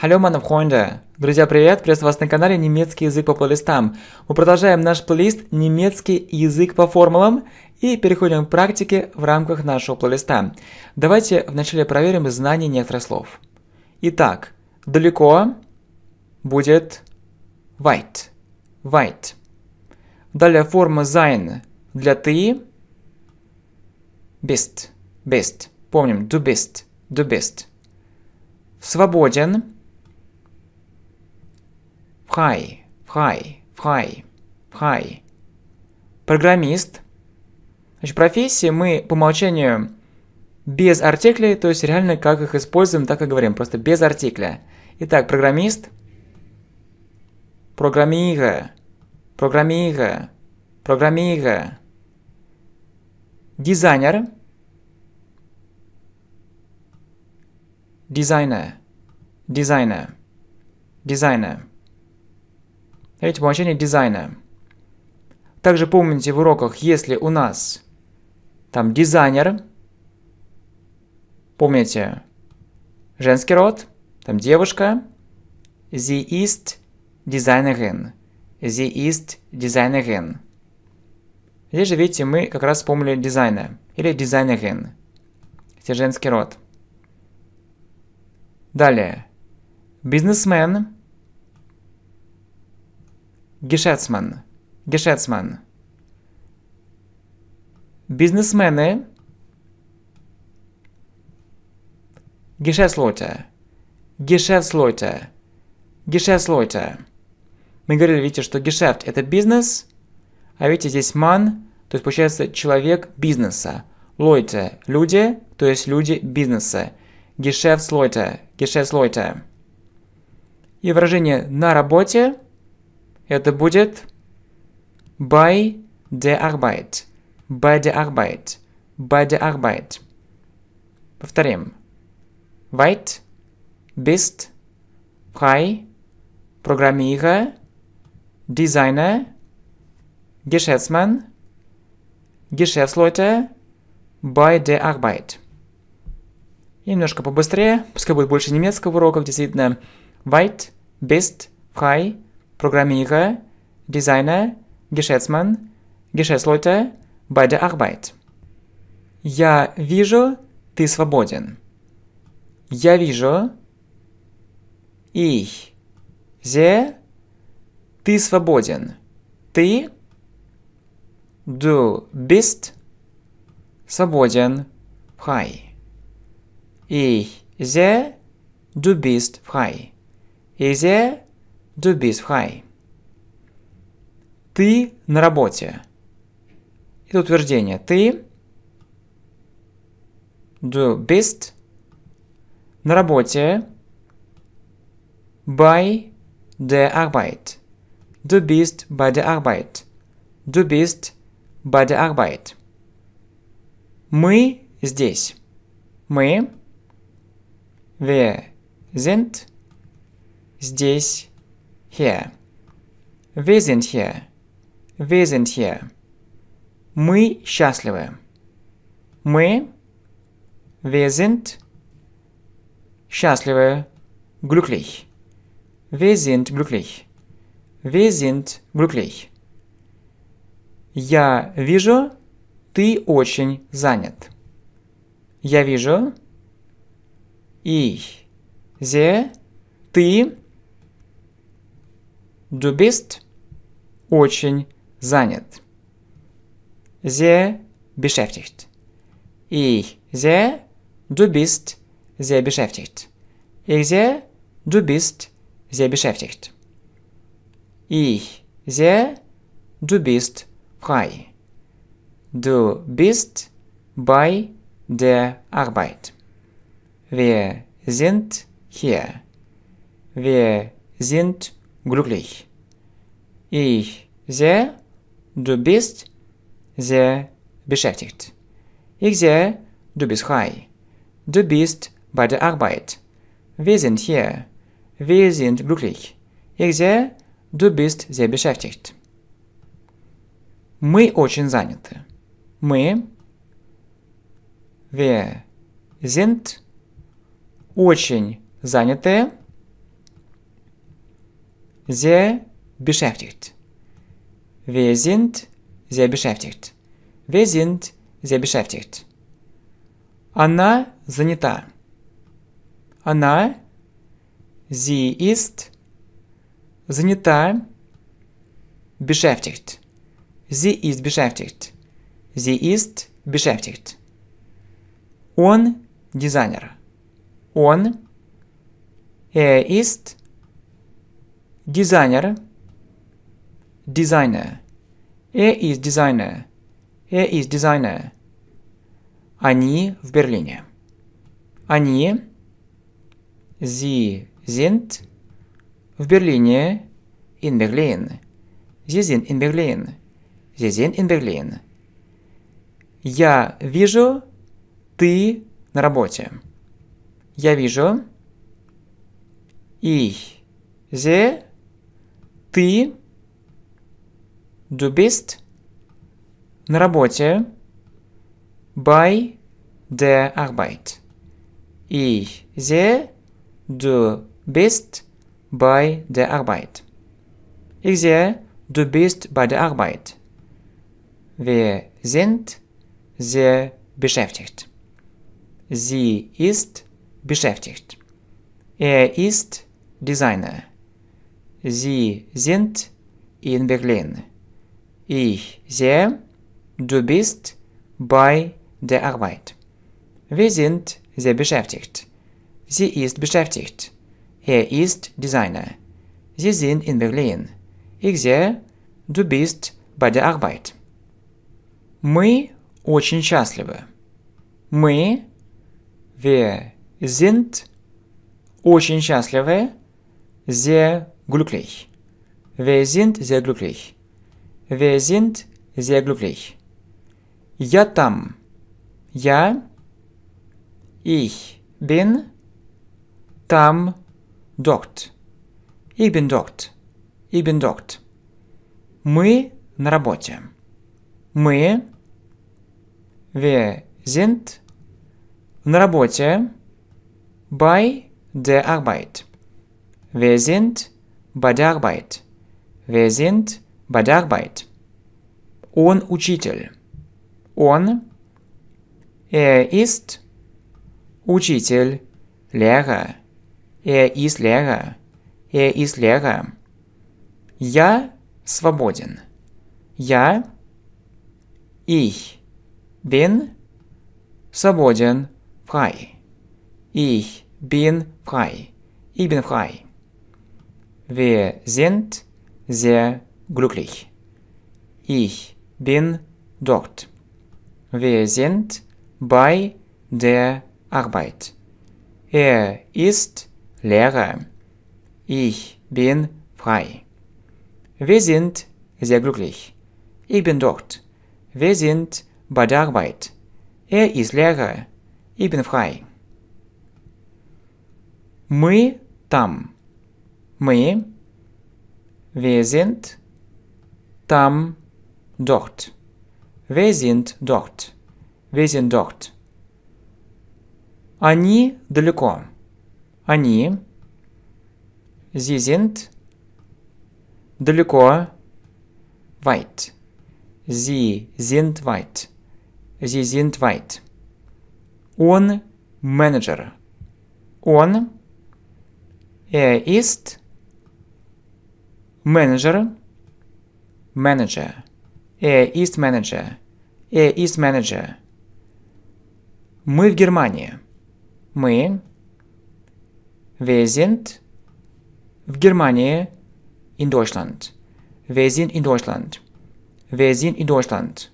Hallo, meine Freunde! Друзья, привет! Приветствую вас на канале «Немецкий язык по плейлистам». Мы продолжаем наш плейлист «Немецкий язык по формулам» и переходим к практике в рамках нашего плейлиста. Давайте вначале проверим знание некоторых слов. Итак, далеко будет weit, weit. Далее форма sein для ты bist, bist. Помним, du bist, du bist. Свободен – Пхай, пхай, пхай, пхай. Программист. Значит, профессии мы по умолчанию без артиклей, то есть реально как их используем, так и говорим, просто без артикля. Итак, программист. Программира. Программира. Программира. Дизайнер. Дизайнер. Дизайнер. Дизайнер. Эти получение дизайна. Также помните в уроках, если у нас там дизайнер, помните, женский род, там девушка, the East designer in, the East designer in. Здесь же, видите, мы как раз вспомнили дизайна, или designer in, это женский род. Далее, бизнесмен – Geschäftsmann. Geschäftsmann. Бизнесмены. Geschäftsleute. Geschäftsleute. Geschäftsleute. Мы говорили, видите, что geschäft – это бизнес, а видите, здесь ман, то есть получается человек бизнеса. лойте, люди, то есть люди бизнеса. Geschäftsleute. Geschäftsleute. И выражение «на работе» – это будет bei der Arbeit. Bei der Arbeit. Bei der Arbeit. Повторим. Weit bist frei Programmierer, Designer, Geschäftsmann, Geschäftsleute bei der Arbeit. И немножко побыстрее, пускай будет больше немецкого уроков, действительно. Weit bist frei Programmierer, Designer, Geschäftsmann, Geschäftsleute bei der Arbeit. Я вижу, ты свободен. Я вижу. Ich. Зе. Ты свободен. Ты. Du bist. Свободен. Frei. Ich. Зе. Du bist frei. Ich. Зе. Du bist frei. Ты на работе. Это утверждение. Ты Du bist на работе by the Arbeit. Du bist by the Arbeit. Du bist by the Arbeit. Мы здесь. Мы wir sind здесь hier. Wir sind hier. Wir sind hier. Мы счастливы. Мы, wir sind счастливы, glücklich. Wir sind glücklich. Wir sind glücklich. Я вижу, ты очень занят. Я вижу, ich, sehe, ты Du bist очень занят. Sehr beschäftigt. Ich sehr, du bist sehr beschäftigt. Ich sehr, du bist sehr beschäftigt. Ich sehr, du bist frei. Du bist bei der Arbeit. Wir sind hier. Wir sind glücklich. Ich sehe, du bist sehr beschäftigt. Ich sehe, du bist frei. Du bist bei der Arbeit. Wir sind hier. Wir sind glücklich. Ich sehe, du bist sehr beschäftigt. Мы очень заняты. Мы, wir sind очень заняты sehr beschäftigt. Wir sind sehr beschäftigt. Wir sind sehr beschäftigt. Она занята. Она, sie ist, занята, beschäftigt. Sie ist beschäftigt. Sie ist beschäftigt. Он дизайнер. Он, er ist, Designer. Designer. Er ist Designer. Er ist Designer. Они в Берлине. Они. Sie sind в Берлине. In Berlin. Sie sind in Berlin. Sie sind in Berlin. Я вижу, ты на работе. Я вижу. Ich sehe, Ты, du bist, на работе, bei der Arbeit. Ich sehe, du bist bei der Arbeit. Ich sehe, du bist bei der Arbeit. Wir sind sehr beschäftigt. Sie ist beschäftigt. Er ist Designer. Sie sind in Berlin. Ich sehe, du bist bei der Arbeit. Wir sind sehr beschäftigt. Sie ist beschäftigt. Er ist Designer. Sie sind in Berlin. Ich sehe, du bist bei der Arbeit. Мы очень счастливы. Мы, wir sind, очень счастливы, sehr glücklich. Wir sind sehr glücklich. Wir sind sehr glücklich. Я там. Я. Ich bin там dort. Ich bin dort. Ich bin dort. Мы на работе. Мы. Wir sind на работе. Bei der Arbeit. Wir sind bei der Arbeit. Wir sind bei der Arbeit. Он учитель. Он. Er ist учитель. Lehrer. Er ist Lehrer. Er ist Lehrer. Я свободен. Я. Ich bin свободен. Frei. Ich bin frei. Ich bin frei. Wir sind sehr glücklich. Ich bin dort. Wir sind bei der Arbeit. Er ist Lehrer. Ich bin frei. Wir sind sehr glücklich. Ich bin dort. Wir sind bei der Arbeit. Er ist Lehrer. Ich bin frei. Мы там. Мы. Wir sind. Там. Dort. Wir sind dort. Wir sind dort. Они далеко. Они. Sie sind далеко. Weit. Sie sind weit. Sie sind weit. Он менеджер. Он. Er ist менеджер, менеджер, er ist Manager, er ist Manager. Мы в Германии. Мы, wir sind в Германии, in Deutschland. Wir sind in Deutschland. Wir sind in Deutschland.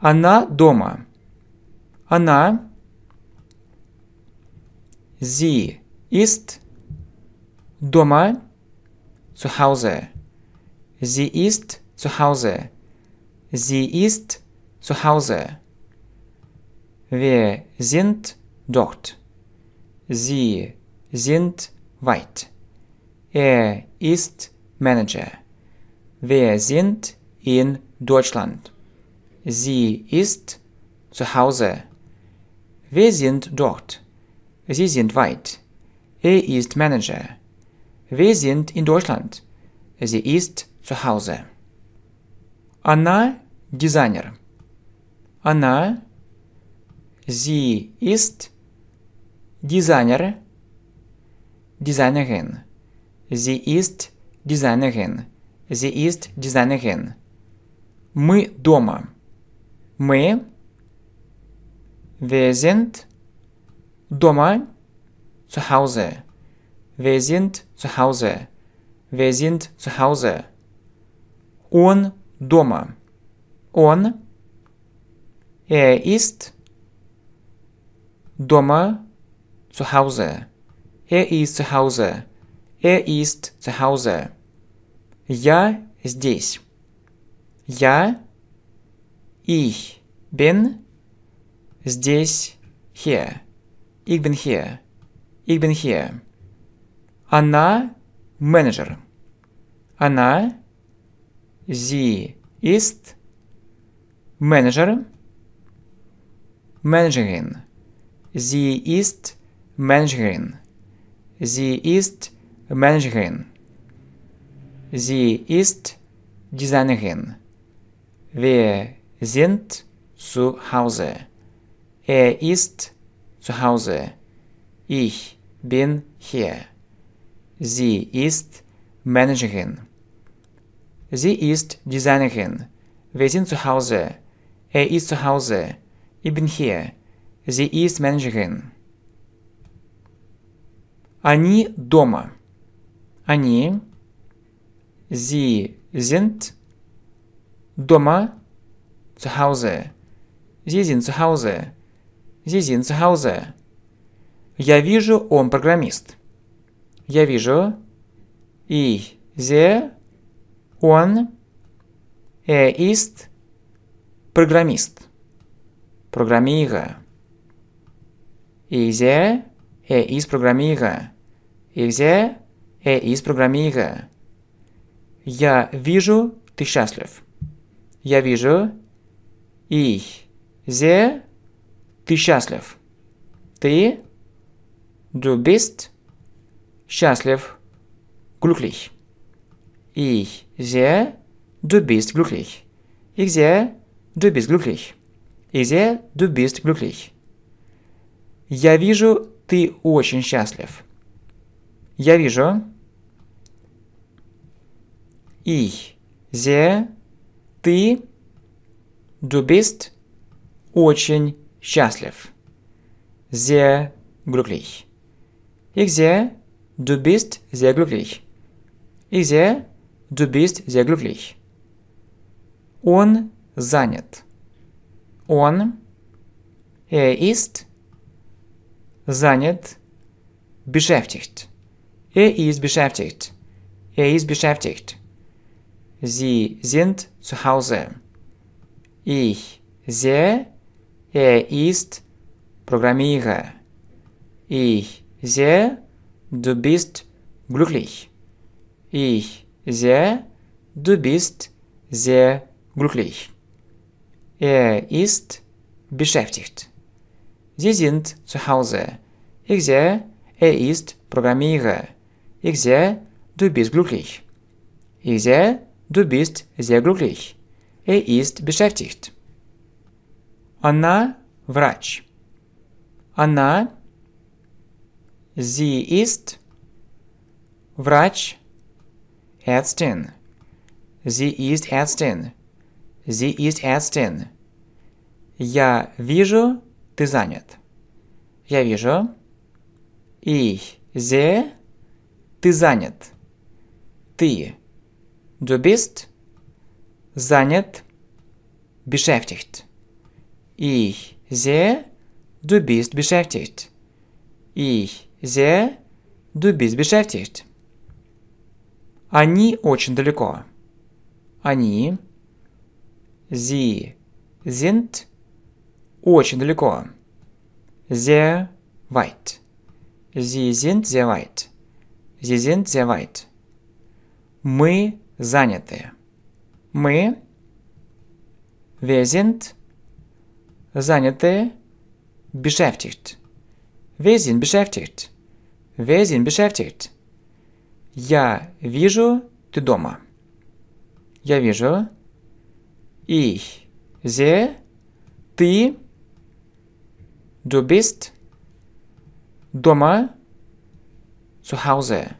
Она дома. Она. Sie ist дома. zu Hause. Sie ist zu Hause. Sie ist zu Hause. Wir sind dort. Sie sind weit. Er ist Manager. Wir sind in Deutschland. Sie ist zu Hause. Wir sind dort. Sie sind weit. Er ist Manager. Wir sind in Deutschland. Sie ist zu Hause. Anna Designer. Anna sie ist Designer, Designerin. Sie ist Designerin. Sie ist Designerin. Мы дома. Мы, wir sind дома, zu Hause. Wir sind zu Hause. Wir sind zu Hause. Он дома. Он. Er ist дома zu Hause. Er ist zu Hause. Er ist zu Hause. Я здесь. Я ich bin здесь hier. Ich bin hier. Ich bin hier. Она Manager. Она, sie ist Manager, Managerin. Sie ist Managerin. Sie ist Managerin. Sie ist Designerin. Wir sind zu Hause. Er ist zu Hause. Ich bin hier. Sie ist Managerin. Sie ist Designerin. Wir sind zu Hause. Er ist zu Hause. Ich bin hier. Sie ist Managerin. Они дома. Они. Sie sind дома. Zu Hause. Sie sind zu Hause. Sie sind zu Hause. Я вижу, он программист я вижу, и зе, он, э ист, программист, программига. И зе, э из программига, и зе, э из программига. Я вижу, ты счастлив. Я вижу, и зе, ты счастлив. Ты, du bist, счастлив, glücklich. Ich sehe, du bist glücklich. Ich sehe, du bist glücklich. Ich sehe, du bist glücklich. Я вижу, ты очень счастлив. Я вижу. Ich sehe, ты, du bist очень счастлив. Sehr glücklich. Ich sehe, Du bist sehr glücklich. Изе, du bist sehr glücklich. Он занят. Он, er ist, занят, beschäftigt. Er ist beschäftigt. Er ist beschäftigt. Sie sind zu Hause. Ich sehe, er ist programmiere. Ich sehe, du bist glücklich. Ich sehe, du bist sehr glücklich. Er ist beschäftigt. Sie sind zu Hause. Ich sehe, er ist Programmierer. Ich sehe, du bist glücklich. Ich sehe, du bist sehr glücklich. Er ist beschäftigt. Anna Она Anna Она Sie ist Врач. Ärztin. Sie ist Ärztin. Sie ist Ärztin. Я вижу, ты занят. Я вижу. Ich sehe, ты занят. Ты. Du bist занят. Beschäftigt. Ich sehe, du bist beschäftigt. Ich sehr du bist beschäftigt. Они очень далеко. Они sie sind очень далеко. Sehr weit. Sie sind sehr weit. Sie sind sehr weit. Мы заняты. Мы wir sind заняты beschäftigt. Wir sind beschäftigt. Wir sind beschäftigt. Я вижу, ты дома. Я вижу. Ich sehe, ты, du bist дома, zu Hause.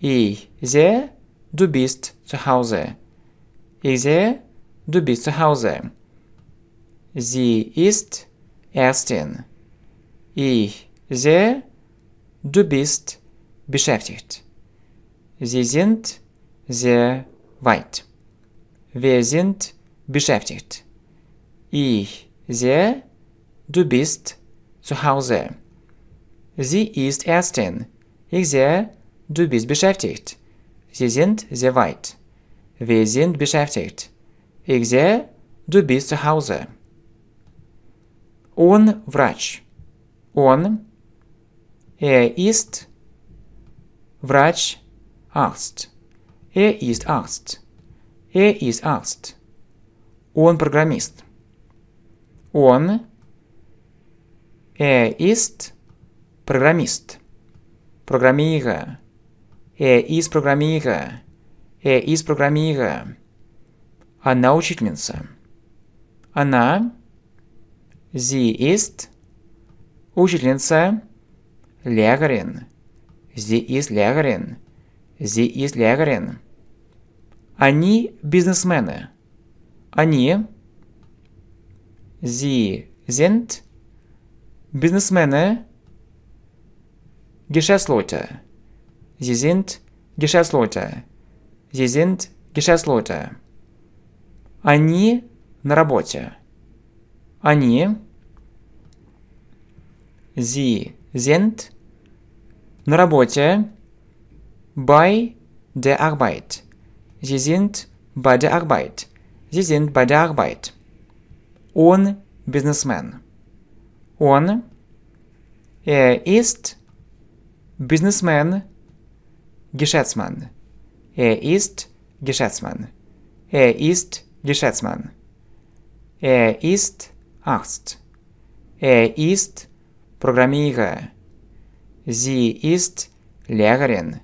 Ich sehe, du bist zu Hause. Ich sehe, du bist zu Hause. Sie ist Ärztin. Ich sehe, Du bist beschäftigt. Sie sind sehr weit. Wir sind beschäftigt. Ich sehe, du bist zu Hause. Sie ist Ärztin. Ich sehe, du bist beschäftigt. Sie sind sehr weit. Wir sind beschäftigt. Ich sehe, du bist zu Hause. Он врач. Он Er э ist Врач Арст. Er ist Arzt. Er ist Arzt. Он программист. Он. Er э ist программист. Программира. Er э ist Программира. Er ist Программира. Она учительница. Она. Sie ist учительница. Лягрин. Sie ist Lehrerin. Sie ist Lehrerin. Они бизнесмены. Они. Sie sind бизнесмены. Geschäftsleute. Sie sind Geschäftsleute. Sie sind Geschäftsleute. Они на работе. Они. Sie sind на работе, bei der Arbeit. Sie sind bei der Arbeit. Sie sind bei der Arbeit. Он Businessman. Он er ist Businessman, Geschäftsmann. Er ist Geschäftsmann. Er ist Geschäftsmann. Er ist Arzt. Er ist Programmierer. Sie ist Lehrerin.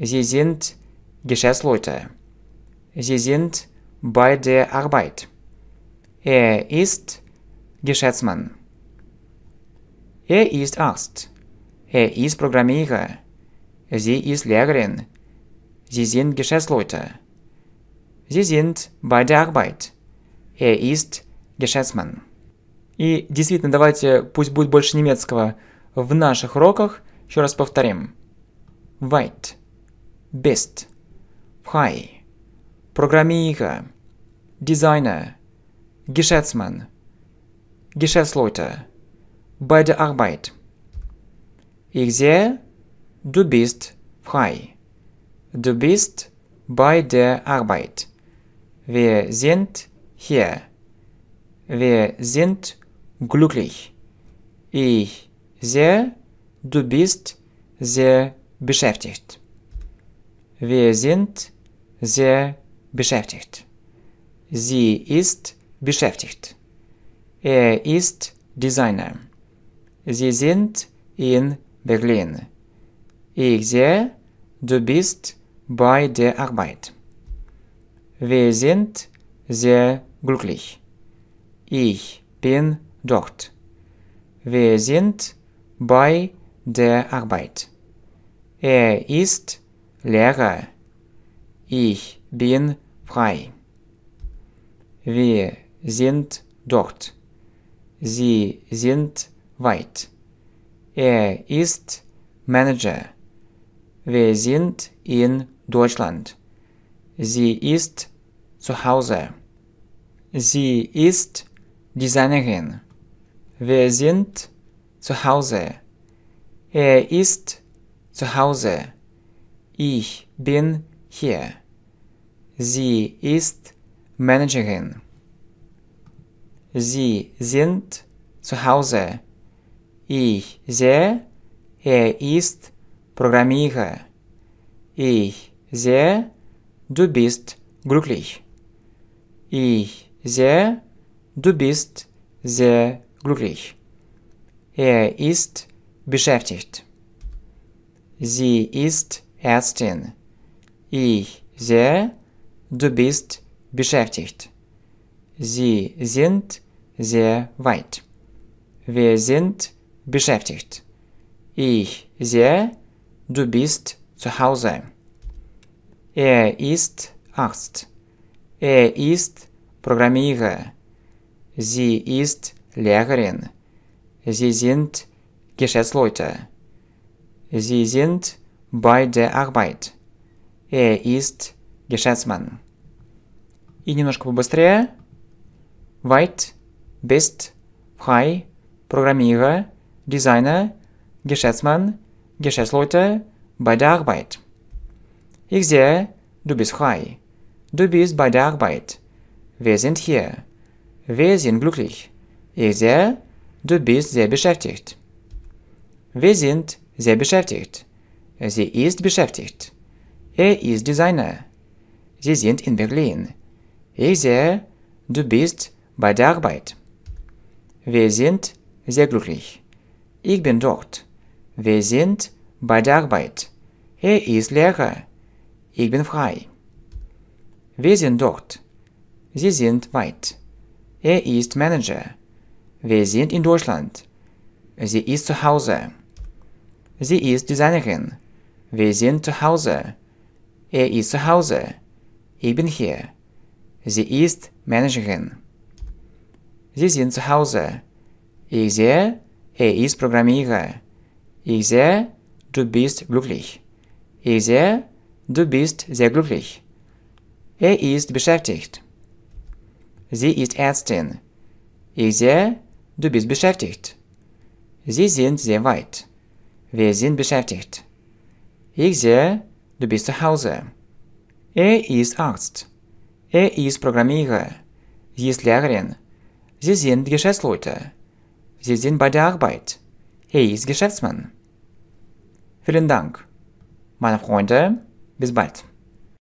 Sie sind Geschäftsleute. Sie sind bei der Arbeit. Er ist Geschäftsmann. Er ist Arzt. Er ist Programmierer. Sie ist Lehrerin. Sie sind Geschäftsleute. Sie sind bei der Arbeit. Er ist Geschäftsmann. И действительно, давайте, пусть будет больше немецкого в наших уроках. Еще раз повторим. Weit. Best. Frei. Programmierer. Designer. Geschäftsmann. Geschäftsleute. Bei der Arbeit. Ich sehe, du bist frei. Du bist bei der Arbeit. Wir sind hier. Wir sind hier. glücklich. Ich sehe, du bist sehr beschäftigt. Wir sind sehr beschäftigt. Sie ist beschäftigt. Er ist Designer. Sie sind in Berlin. Ich sehe, du bist bei der Arbeit. Wir sind sehr glücklich. Ich bin glücklich dort. Wir sind bei der Arbeit. Er ist Lehrer. Ich bin frei. Wir sind dort. Sie sind weit. Er ist Manager. Wir sind in Deutschland. Sie ist zu Hause. Sie ist Designerin. Wir sind zu Hause. Er ist zu Hause. Ich bin hier. Sie ist Managerin. Sie sind zu Hause. Ich sehe, er ist Programmierer. Ich sehe, du bist glücklich. Ich sehe, du bist sehr glücklich. Er ist beschäftigt. Sie ist Ärztin. Ich sehe, du bist beschäftigt. Sie sind sehr weit. Wir sind beschäftigt. Ich sehe, du bist zu Hause. Er ist Arzt. Er ist Programmierer. Sie ist Lehrerin. Sie sind Geschäftsleute. Sie sind bei der Arbeit. Er ist Geschäftsmann. И немножко побыстрее. Weit, bist, frei, Programmierer, Designer, Geschäftsmann, Geschäftsleute, bei der Arbeit. Ich sehe, du bist frei. Du bist bei der Arbeit. Wir sind hier. Wir sind glücklich. Ich sehe, du bist sehr beschäftigt. Wir sind sehr beschäftigt. Sie ist beschäftigt. Er ist Designer. Sie sind in Berlin. Ich sehe, du bist bei der Arbeit. Wir sind sehr glücklich. Ich bin dort. Wir sind bei der Arbeit. Er ist Lehrer. Ich bin frei. Wir sind dort. Sie sind weit. Er ist Manager. Wir sind in Deutschland. Sie ist zu Hause. Sie ist Designerin. Wir sind zu Hause. Er ist zu Hause. Ich bin hier. Sie ist Managerin. Sie sind zu Hause. Ich sehe, er ist Programmierer. Ich sehe, du bist glücklich. Ich sehe, du bist sehr glücklich. Er ist beschäftigt. Sie ist Ärztin. Ich sehe, Du bist beschäftigt. Sie sind sehr weit. Wir sind beschäftigt. Ich sehe, du bist zu Hause. Er ist Arzt. Er ist Programmierer. Sie ist Lehrerin. Sie sind Geschäftsleute. Sie sind bei der Arbeit. Er ist Geschäftsmann. Vielen Dank. Meine Freunde, bis bald.